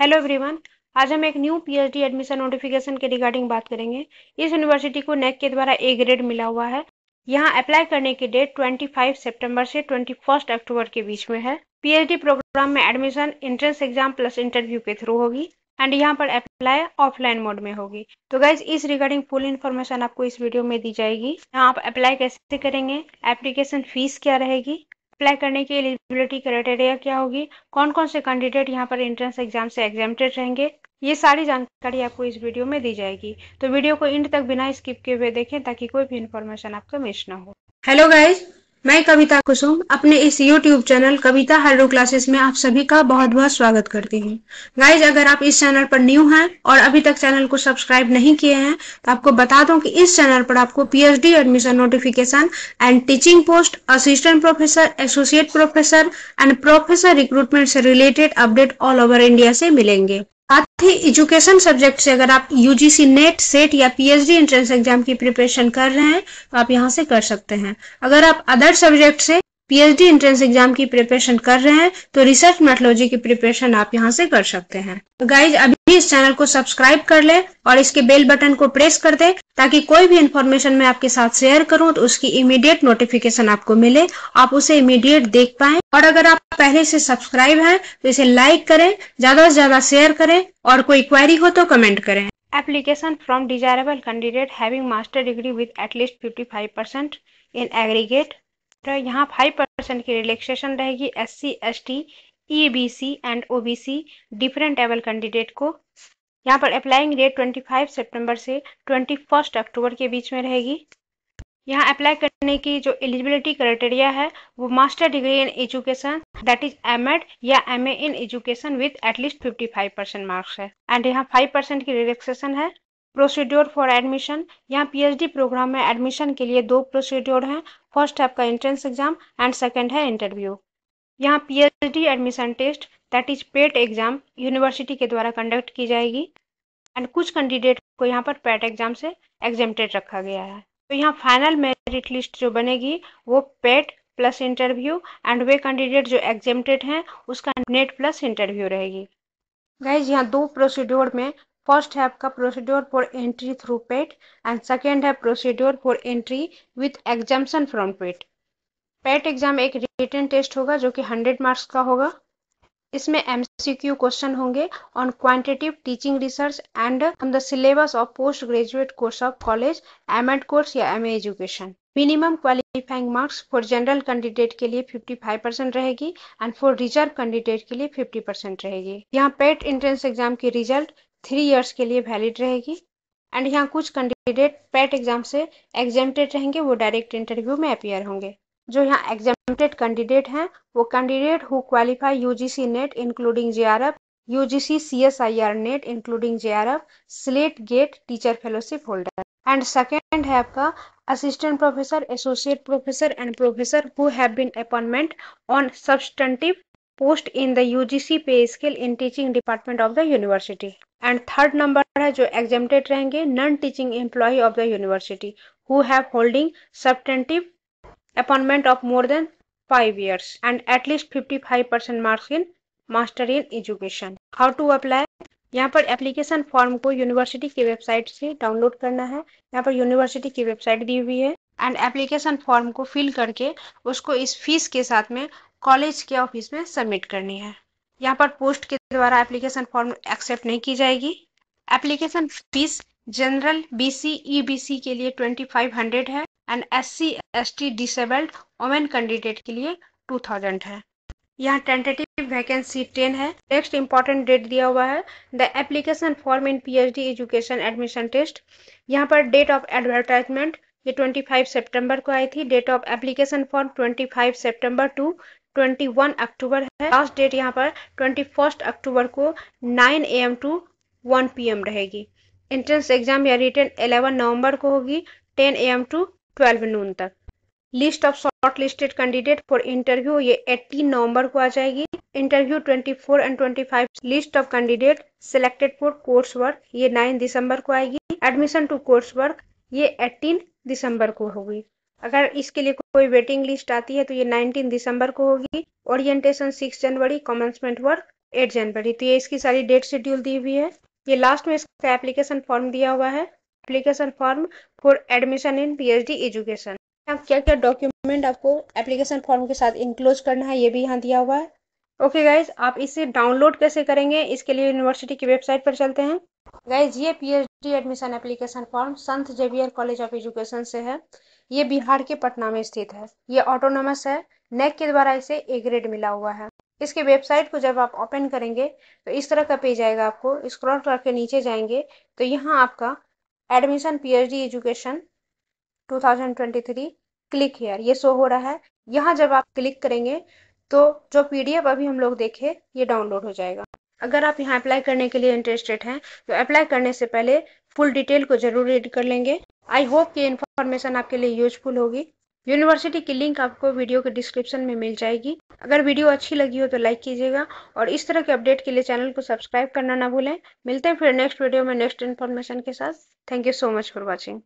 hello everyone आज हम एक न्यू पीएचडी एडमिशन नोटिफिकेशन के रिगार्डिंग बात करेंगे इस यूनिवर्सिटी को नेक के द्वारा ए ग्रेड मिला हुआ है यहाँ अप्लाई करने की डेट 25 सितंबर से 21 अक्टूबर के बीच में है पीएचडी प्रोग्राम में admission entrance exam plus interview के थ्रू होगी एंड यहाँ पर अप्लाई ऑफलाइन मोड में होगी तो गाइज इस रिगार्डिंग फुल इन्फॉर्मेशन आपको इस वीडियो में दी जाएगी यहाँ आप अप्लाई कैसे करेंगे एप्लीकेशन फीस क्या रहेगी अप्लाई करने की एलिजिबिलिटी क्राइटेरिया क्या होगी कौन कौन से कैंडिडेट यहाँ पर एंट्रेंस एग्जाम से एग्जामेटेड रहेंगे ये सारी जानकारी आपको इस वीडियो में दी जाएगी तो वीडियो को इंड तक बिना स्किप किए हुए देखें ताकि कोई भी इन्फॉर्मेशन आपको मिस ना हो हेलो गाइज मैं कविता कुसुम अपने इस YouTube channel Kavita hello classes में आप सभी का बहुत बहुत स्वागत करती हूँ गाइज अगर आप इस चैनल पर न्यू हैं और अभी तक चैनल को सब्सक्राइब नहीं किए हैं तो आपको बता दूं कि इस चैनल पर आपको PhD admission notification and teaching post assistant professor associate professor and professor recruitment से related update all over India से मिलेंगे साथ ही एजुकेशन सब्जेक्ट से अगर आप यूजीसी नेट सेट या पीएचडी एंट्रेंस एग्जाम की प्रिपरेशन कर रहे हैं तो आप यहां से कर सकते हैं अगर आप अदर सब्जेक्ट से पीएचडी एंट्रेंस एग्जाम की प्रिपरेशन कर रहे हैं तो रिसर्च मेथोलॉजी की प्रिपरेशन आप यहाँ से कर सकते हैं तो गाइज अभी इस चैनल को सब्सक्राइब कर लें और इसके बेल बटन को प्रेस कर दें ताकि कोई भी इन्फॉर्मेशन मैं आपके साथ शेयर करूं तो उसकी इमीडिएट नोटिफिकेशन आपको मिले आप उसे इमीडिएट देख पाए और अगर आप पहले से सब्सक्राइब हैं तो इसे लाइक करें ज्यादा से ज्यादा शेयर करें और कोई क्वेरी हो तो कमेंट करें application from desirable candidate having master degree with at least least 55% in aggregate तो यहाँ फाइव परसेंट की रिलैक्सेशन रहेगी S C S T E B C and O B C different able candidate को यहाँ पर applying date twenty five September से twenty first October के बीच में रहेगी यहाँ अप्लाई करने की जो एलिजिबिलिटी क्राइटेरिया है वो master degree in education that is M Ed या M A in education with at least fifty five percent marks है एंड यहाँ फाइव परसेंट की रिलैक्सेशन है प्रोसीड्योर फॉर एडमिशन यहाँ पीएचडी प्रोग्राम में एडमिशन के लिए दो प्रोसीड्योर हैं फर्स्ट है आपका एंट्रेंस एग्जाम एंड सेकंड है इंटरव्यू यहाँ PhD admission test that is PET exam university के द्वारा कंडक्ट की जाएगी एंड कुछ कैंडिडेट को यहाँ पर पेट एग्जाम e से एग्जेमटेड रखा गया है तो यहाँ फाइनल मेरिट लिस्ट जो बनेगी वो पेट प्लस इंटरव्यू एंड वे कैंडिडेट जो एग्जेमटेड हैं उसका नेट प्लस इंटरव्यू रहेगी गाइज यहाँ दो प्रोसीड्योर में फर्स्ट है आपका procedure for entry through PET and second है procedure for entry with exemption from PET PET exam एक रिटर्न टेस्ट होगा जो कि हंड्रेड मार्क्स का होगा इसमें एमसीक्यू क्वेश्चन होंगे on quantitative teaching research and on the syllabus of post graduate course of college M Ed course या M education minimum qualifying marks for general candidate के लिए 55 परसेंट रहेगी एंड फॉर रिजर्व कैंडिडेट के लिए 50 percent रहेगी यहाँ PET entrance exam की result three years के लिए वैलिड रहेगी एंड यहाँ कुछ कैंडिडेट पैट एग्जाम से एग्जेमटेड रहेंगे वो डायरेक्ट इंटरव्यू में अपियर होंगे जो यहाँ एग्जेमटेड कैंडिडेट हैं वो candidate who qualify you UGC NET including J R F JRF UGC CSIR NET including J R F SLET GATE teacher fellowship holder and second है आपका assistant professor associate professor and professor who have been appointment on substantive post in the U G C pay skill in teaching department of the university and third number है जो exempted रहेंगे non teaching employ of the university who have holding substantive appointment of more than five years and at least fifty five percent marks in master in education how to apply यहाँ पर application form को university की website से download करना है यहाँ पर university की वेबसाइट दी हुई है एंड एप्लीकेशन फॉर्म को फिल करके उसको इस फीस के साथ में कॉलेज के ऑफिस में सबमिट करनी है यहाँ पर पोस्ट के द्वारा एप्लीकेशन फॉर्म एक्सेप्ट नहीं की जाएगी application fees general B C B C के लिए ट्वेंटी फाइव हंड्रेड है and S C S T disabled women candidate के लिए टू थाउजेंड है यहाँ टेंटेटिव वैकेंसी टेन है नेक्स्ट इंपॉर्टेंट डेट दिया हुआ है the application form in P H D education admission test यहाँ पर डेट ऑफ एडवर्टाइजमेंट ये फाइव सेप्टेम्बर को आई थी date of application form five September to 21 अक्टूबर है लास्ट डेट यहाँ पर 21 अक्टूबर को 9 एम टू 1 पीएम रहेगी एंट्रेंस एग्जाम या रिटर्न 11 नवंबर को होगी 10 एम टू 12 नून तक list of shortlisted candidate for interview ये 18 नवंबर को आ जाएगी interview 24 and twenty list of candidate selected for course work ये 9 दिसंबर को आएगी एडमिशन टू कोर्स वर्क ये 18 दिसंबर को होगी अगर इसके लिए कोई वेटिंग लिस्ट आती है तो ये 19 दिसंबर को होगी orientation 6 January commencement work 8 January तो ये इसकी सारी डेट शेड्यूल दी हुई है ये लास्ट में इसका एप्लीकेशन फॉर्म दिया हुआ है application form for admission in PhD education आप क्या क्या डॉक्यूमेंट आपको एप्लीकेशन फॉर्म के साथ इंक्लोज करना है ये भी यहाँ दिया हुआ है ओके गाइज आप इसे डाउनलोड कैसे करेंगे इसके लिए यूनिवर्सिटी की वेबसाइट पर चलते हैं गाइज ये P admission application form Sant Xavier college of education से है ये बिहार के पटना में स्थित है ये ऑटोनोमस है नेक के द्वारा इसे ए ग्रेड मिला हुआ है इसके वेबसाइट को जब आप ओपन करेंगे तो इस तरह का पेज आएगा आपको स्क्रॉल करके नीचे जाएंगे तो यहाँ आपका admission PhD education 2023 click here ये शो हो रहा है यहाँ जब आप क्लिक करेंगे तो जो पीडीएफ अभी हम लोग देखे ये डाउनलोड हो जाएगा अगर आप यहाँ अप्लाई करने के लिए इंटरेस्टेड हैं तो अप्लाई करने से पहले फुल डिटेल को जरूर रीड कर लेंगे आई होप ये इन्फॉर्मेशन आपके लिए यूजफुल होगी यूनिवर्सिटी की लिंक आपको वीडियो के डिस्क्रिप्शन में मिल जाएगी अगर वीडियो अच्छी लगी हो तो लाइक कीजिएगा और इस तरह के अपडेट के लिए चैनल को सब्सक्राइब करना ना भूलें मिलते हैं फिर नेक्स्ट वीडियो में नेक्स्ट इन्फॉर्मेशन के साथ thank you so much for watching